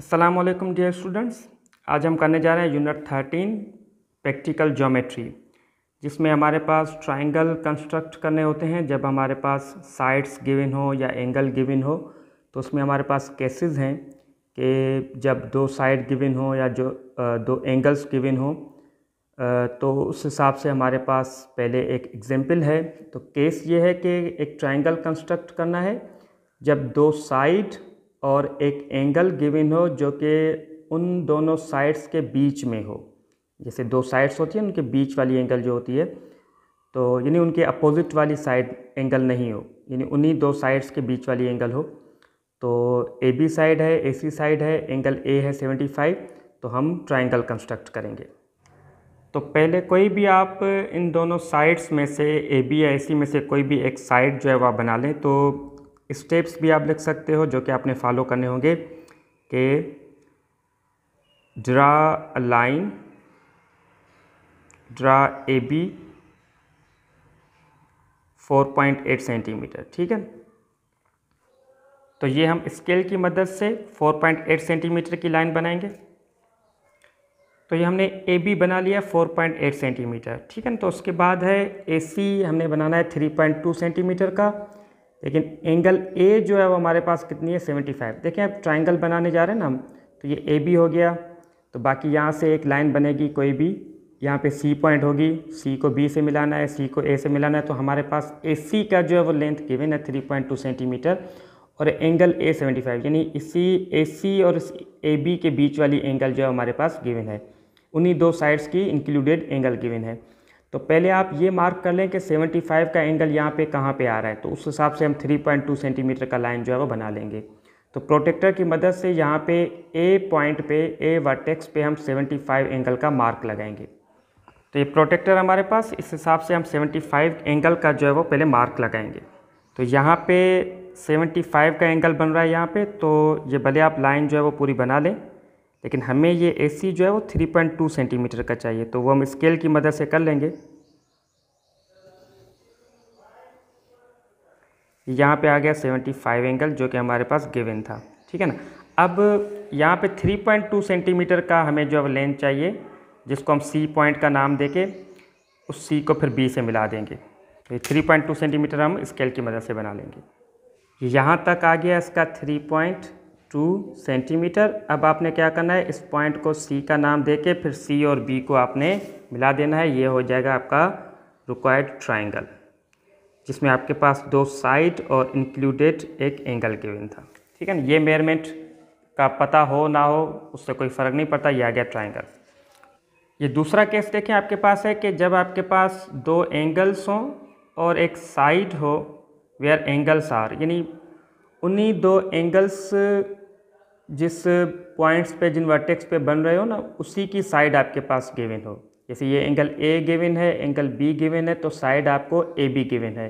Aslam dear students आज हम करने जा रहे हैं यूनिट थर्टीन प्रैक्टिकल जोमेट्री जिसमें हमारे पास ट्राइंगल कंस्ट्रक्ट करने होते हैं जब हमारे पास साइड्स गिविन हो या एंगल गिविन हो तो उसमें हमारे पास केसेस हैं कि जब दो साइड गिविन हो या जो दो एंगल्स गिविन हो तो उस हिसाब से हमारे पास पहले एक एग्जाम्पल है तो केस ये है कि एक ट्राइंगल कंस्ट्रक्ट करना है जब दो साइड और एक एंगल गिवन हो जो कि उन दोनों साइड्स के बीच में हो जैसे दो साइड्स होती हैं उनके बीच वाली एंगल जो होती है तो यानी उनके अपोजिट वाली साइड एंगल नहीं हो यानी उन्हीं दो साइड्स के बीच वाली एंगल हो तो ए बी साइड है ए सी साइड है एंगल ए है सेवेंटी फाइव तो हम ट्राइंगल कंस्ट्रक्ट करेंगे तो पहले कोई भी आप इन दोनों साइड्स में से ए बी या ए सी में से कोई भी एक साइड जो है वह बना लें तो स्टेप्स भी आप लिख सकते हो जो कि आपने फॉलो करने होंगे कि draw a line draw A B 4.8 centimetre ठीक है तो ये हम स्केल की मदद से 4.8 सेंटीमीटर की लाइन बनाएंगे तो ये हमने ए बी बना लिया 4.8 सेंटीमीटर ठीक है तो उसके बाद है ए सी हमने बनाना है 3.2 सेंटीमीटर का लेकिन एंगल ए जो है वो हमारे पास कितनी है 75 देखें आप ट्राइंगल बनाने जा रहे हैं ना हम तो ये ए बी हो गया तो बाकी यहाँ से एक लाइन बनेगी कोई भी यहाँ पे सी पॉइंट होगी सी को बी से मिलाना है सी को ए से मिलाना है तो हमारे पास ए सी का जो है वो लेंथ गिवन है टू सेंटीमीटर और एंगल ए फाइव यानी इसी ए सी और ए बी के बीच वाली एंगल जो है हमारे पास गिवन है उन्हीं दो साइड्स की इंक्लूडेड एंगल गिवन है तो पहले आप ये मार्क कर लें कि 75 का एंगल यहाँ पे कहाँ पे आ रहा है तो उस हिसाब से हम 3.2 सेंटीमीटर का लाइन जो है वो बना लेंगे तो प्रोटेक्टर की मदद से यहाँ पे ए पॉइंट पे ए वर्टेक्स पे हम 75 एंगल का मार्क लगाएंगे तो ये प्रोटेक्टर हमारे पास इस हिसाब से हम 75 एंगल का जो है वो पहले मार्क लगाएंगे तो यहाँ पर सेवेंटी का एंगल बन रहा है यहाँ पर तो ये भले आप लाइन जो है वो पूरी बना लें लेकिन हमें ये ए सी जो है वो थ्री पॉइंट टू सेंटीमीटर का चाहिए तो वो हम स्केल की मदद से कर लेंगे यहाँ पे आ गया सेवेंटी फाइव एंगल जो कि हमारे पास गिवन था ठीक है ना अब यहाँ पे थ्री पॉइंट टू सेंटीमीटर का हमें जो है लेंथ चाहिए जिसको हम सी पॉइंट का नाम दे के उस सी को फिर बी से मिला देंगे तो ये थ्री पॉइंट टू सेंटीमीटर हम स्केल की मदद से बना लेंगे यहाँ तक आ गया इसका थ्री पॉइंट टू सेंटीमीटर अब आपने क्या करना है इस पॉइंट को सी का नाम दे के फिर सी और बी को आपने मिला देना है ये हो जाएगा आपका रिक्वायर्ड ट्राइंगल जिसमें आपके पास दो साइड और इंक्लूडेड एक एंगल गिवन था ठीक है ना ये मेयरमेंट का पता हो ना हो उससे कोई फ़र्क नहीं पड़ता यह आ गया ट्राइंगल ये दूसरा केस देखें आपके पास है कि जब आपके पास दो एंगल्स हों और एक साइड हो वेयर एंगल्स आर यानी उन्हीं दो एंगल्स जिस पॉइंट्स पे जिन वर्टेक्स पे बन रहे हो ना उसी की साइड आपके पास गिवन हो जैसे ये एंगल ए गिवन है एंगल बी गिवन है तो साइड आपको ए बी गिवन है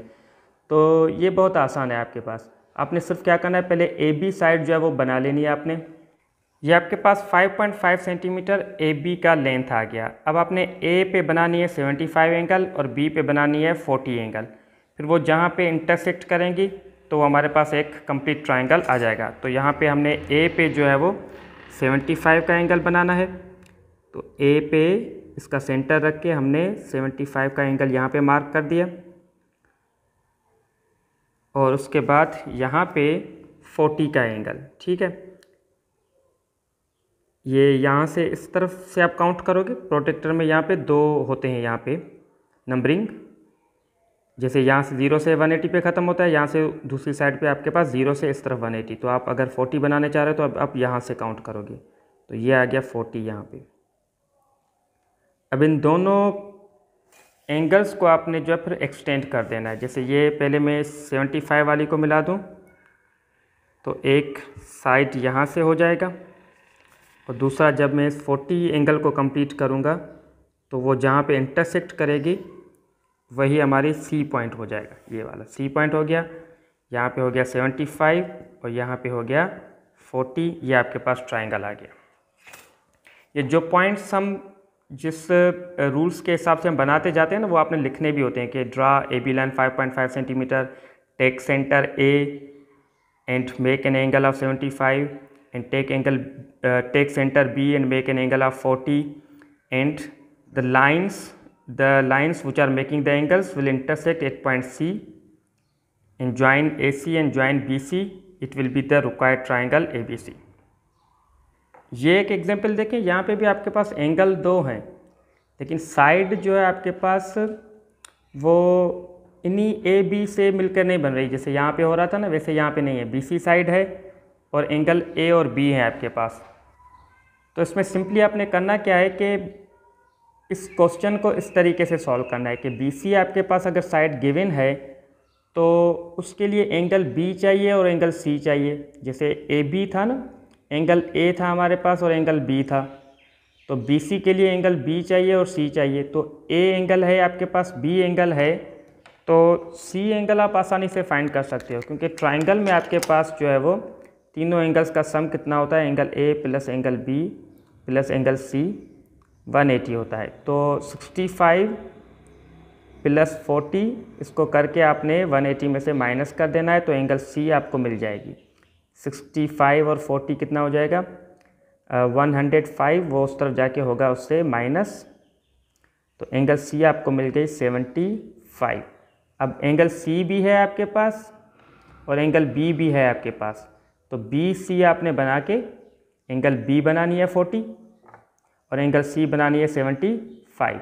तो ये बहुत आसान है आपके पास आपने सिर्फ क्या करना है पहले ए बी साइड जो है वो बना लेनी है आपने ये आपके पास 5.5 सेंटीमीटर ए बी का लेंथ आ गया अब आपने ए पे बनानी है 75 एंगल और बी पे बनानी है 40 एंगल फिर वो जहाँ पे इंटरसेक्ट करेंगी तो हमारे पास एक कंप्लीट ट्राइंगल आ जाएगा तो यहाँ पे हमने ए पे जो है वो 75 का एंगल बनाना है तो ए पे इसका सेंटर रख के हमने 75 का एंगल यहाँ पे मार्क कर दिया और उसके बाद यहाँ पे 40 का एंगल ठीक है ये यहाँ से इस तरफ से आप काउंट करोगे प्रोटेक्टर में यहाँ पे दो होते हैं यहाँ पे नंबरिंग जैसे यहाँ से जीरो से 180 पे ख़त्म होता है यहाँ से दूसरी साइड पे आपके पास जीरो से इस तरफ 180 तो आप अगर 40 बनाने चाह रहे हो तो अब आप यहाँ से काउंट करोगे तो ये आ गया 40 यहाँ पे अब इन दोनों एंगल्स को आपने जो है फिर एक्सटेंड कर देना है जैसे ये पहले मैं 75 वाली को मिला दूँ तो एक साइड यहाँ से हो जाएगा और दूसरा जब मैं इस फोर्टी एंगल को कम्प्लीट करूँगा तो वो जहाँ पे इंटरसेक्ट करेगी वही हमारी सी पॉइंट हो जाएगा ये वाला सी पॉइंट हो गया यहाँ पे हो गया सेवेंटी फाइव और यहाँ पे हो गया फोर्टी ये आपके पास ट्राइंगल आ गया ये जो पॉइंट्स हम जिस रूल्स के हिसाब से हम बनाते जाते हैं ना वो आपने लिखने भी होते हैं कि draw A B line 5.5 centimetre take centre A and make an angle of 75 and take angle take centre B and make an angle of 40 and the lines the lines which are making the angles will intersect at point C and join AC and join BC it will be the required triangle ABC ये एक example देखें यहाँ पे भी आपके पास angle दो हैं लेकिन साइड जो है आपके पास वो इन्हीं ए बी से मिलकर नहीं बन रही जैसे यहाँ पे हो रहा था ना वैसे यहाँ पे नहीं है बी सी साइड है और एंगल ए और बी है आपके पास तो इसमें सिंपली आपने करना क्या है कि इस क्वेश्चन को इस तरीके से सॉल्व करना है कि बी आपके पास अगर साइड गिवन है तो उसके लिए एंगल बी चाहिए और एंगल सी चाहिए जैसे ए बी था ना एंगल ए था हमारे पास और एंगल बी था तो बी सी के लिए एंगल बी चाहिए और सी चाहिए तो ए एंगल है आपके पास बी एंगल है तो सी एंगल आप आसानी से फाइंड कर सकते हो क्योंकि ट्राइंगल में आपके पास जो है वो तीनों एंगल्स का सम कितना होता है angle A plus angle B plus angle C 180 होता है तो 65 प्लस 40 इसको करके आपने 180 में से माइनस कर देना है तो एंगल सी आपको मिल जाएगी 65 और 40 कितना हो जाएगा वन हंड्रेड फाइव वो उस तरफ जाके होगा उससे माइनस तो एंगल सी आपको मिल गई सेवेंटी फाइव अब एंगल सी भी है आपके पास और एंगल बी भी है आपके पास तो बी सी आपने बना के एंगल बी बनानी है फोर्टी और एंगल सी बनानी है सेवेंटी फाइव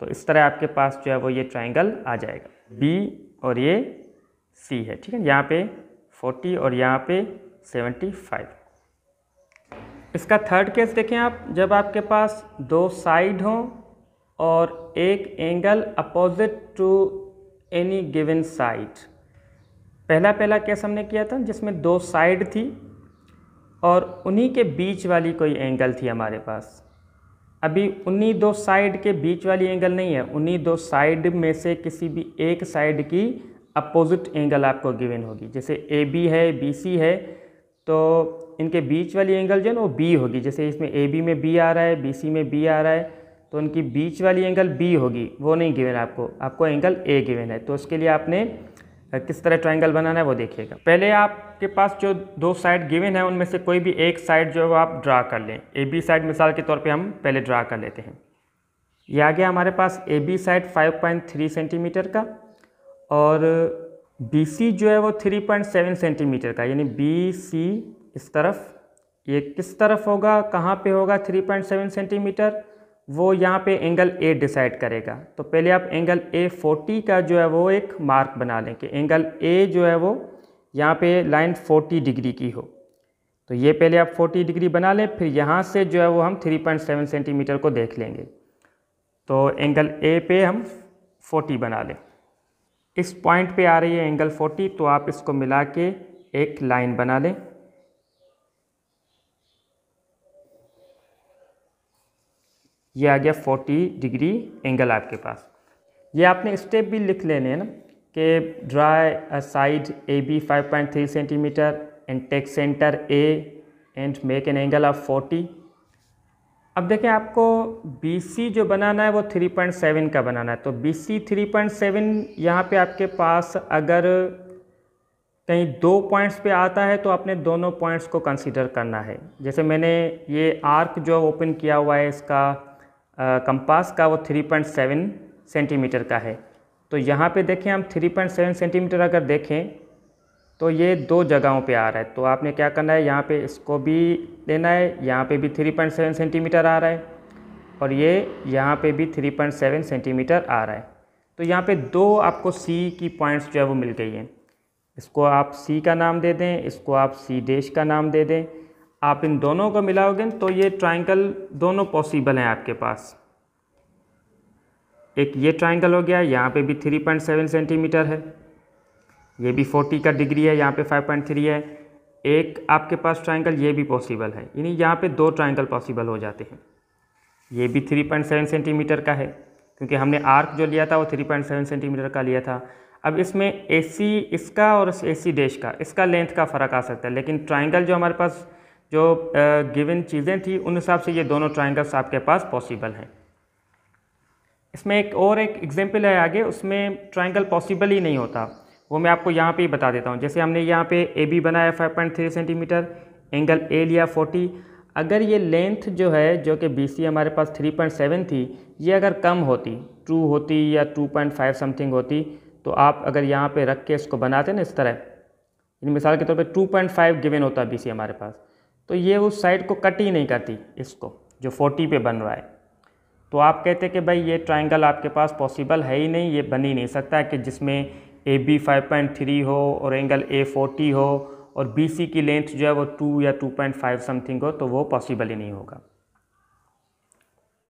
तो इस तरह आपके पास जो है वो ये ट्राइंगल आ जाएगा बी और ये सी है ठीक है यहाँ पे फोर्टी और यहाँ पे सेवेंटी फाइव इसका थर्ड केस देखें आप जब आपके पास दो साइड हों और एक angle opposite to any given side पहला पहला केस हमने किया था जिसमें दो साइड थी और उन्हीं के बीच वाली कोई एंगल थी हमारे पास अभी उन्हीं दो साइड के बीच वाली एंगल नहीं है उन्हीं दो साइड में से किसी भी एक साइड की अपोजिट एंगल आपको गिवन होगी जैसे ए बी है बी सी है तो इनके बीच वाली एंगल जो है ना वो बी होगी जैसे इसमें ए बी में बी आ रहा है बी सी में बी आ रहा है तो उनकी बीच वाली एंगल बी होगी वो नहीं गिवन आपको आपको एंगल ए गिवन है तो उसके लिए आपने किस तरह ट्राइंगल बनाना है वो देखिएगा पहले आपके पास जो दो साइड गिवन है उनमें से कोई भी एक साइड जो है आप ड्रा कर लें ए बी साइड मिसाल के तौर पे हम पहले ड्रा कर लेते हैं ये आ गया हमारे पास ए बी साइड 5.3 सेंटीमीटर का और बी सी जो है वो 3.7 सेंटीमीटर का यानी बी सी इस तरफ ये किस तरफ होगा कहाँ पे होगा सेवन सेंटीमीटर वो यहाँ पे एंगल ए डिसाइड करेगा तो पहले आप एंगल ए 40 का जो है वो एक मार्क बना लें कि एंगल ए जो है वो यहाँ पे लाइन 40 डिग्री की हो तो ये पहले आप 40 डिग्री बना लें फिर यहाँ से जो है वो हम 3.7 सेंटीमीटर को देख लेंगे तो एंगल ए पे हम 40 बना लें इस पॉइंट पे आ रही है एंगल 40 तो आप इसको मिला के एक लाइन बना लें ये आ गया 40 डिग्री एंगल आपके पास ये आपने स्टेप भी लिख लेने ना कि draw side A B 5.3 centimetre and take centre A and make an angle of 40 अब देखें आपको बी सी जो बनाना है वो 3.7 का बनाना है तो बी सी थ्री पॉइंट यहाँ पर आपके पास अगर कहीं दो पॉइंट्स पे आता है तो आपने दोनों पॉइंट्स को कंसीडर करना है जैसे मैंने ये आर्क जो ओपन किया हुआ है इसका कंपास का वो 3.7 सेंटीमीटर का है तो यहाँ पे देखें हम 3.7 सेंटीमीटर अगर देखें तो ये दो जगहों पे आ रहा है तो आपने क्या करना है यहाँ पे इसको भी लेना है यहाँ पे भी 3.7 सेंटीमीटर आ रहा है और ये यहाँ पे भी 3.7 सेंटीमीटर आ रहा है तो यहाँ पे दो आपको सी की पॉइंट्स जो है वो मिल गई हैं इसको आप सी का नाम दे दें इसको आप सी डेश का नाम दे दें आप इन दोनों को मिलाओगे तो ये ट्राइंगल दोनों पॉसिबल हैं आपके पास एक ये ट्राइंगल हो गया यहाँ पे भी 3.7 सेंटीमीटर है ये भी 40 का डिग्री है यहाँ पे 5.3 है एक आपके पास ट्राइंगल ये भी पॉसिबल है यानी यहाँ पे दो ट्राइंगल पॉसिबल हो जाते हैं ये भी 3.7 सेंटीमीटर का है क्योंकि हमने आर्क जो लिया था वो 3.7 सेंटीमीटर का लिया था अब इसमें ए इसका और ए सी डैश का इसका लेंथ का फ़र्क आ सकता है लेकिन ट्राइंगल जो हमारे पास जो गिवन चीज़ें थी उन हिसाब से ये दोनों ट्राइंगल्स आपके पास पॉसिबल हैं इसमें एक और एक एग्जाम्पल है आगे उसमें ट्राइंगल पॉसिबल ही नहीं होता वो मैं आपको यहाँ पे ही बता देता हूँ जैसे हमने यहाँ पे ए बी बनाया 5.3 सेंटीमीटर एंगल ए लिया 40 अगर ये लेंथ जो है जो कि बी सी हमारे पास 3.7 थी ये अगर कम होती टू होती या टू समथिंग होती तो आप अगर यहाँ पर रख के इसको बनाते ना इस तरह मिसाल के तौर पर 2.5 गिवन होता बी सी हमारे पास तो ये उस साइड को कट ही नहीं करती इसको जो 40 पे बन रहा है तो आप कहते कि भाई ये ट्राइंगल आपके पास पॉसिबल है ही नहीं ये बन ही नहीं सकता कि जिसमें ए बी फाइव हो और एंगल ए फोर्टी हो और बी सी की लेंथ जो है वो टू या टू पॉइंट फाइव समथिंग हो तो वो पॉसिबल ही नहीं होगा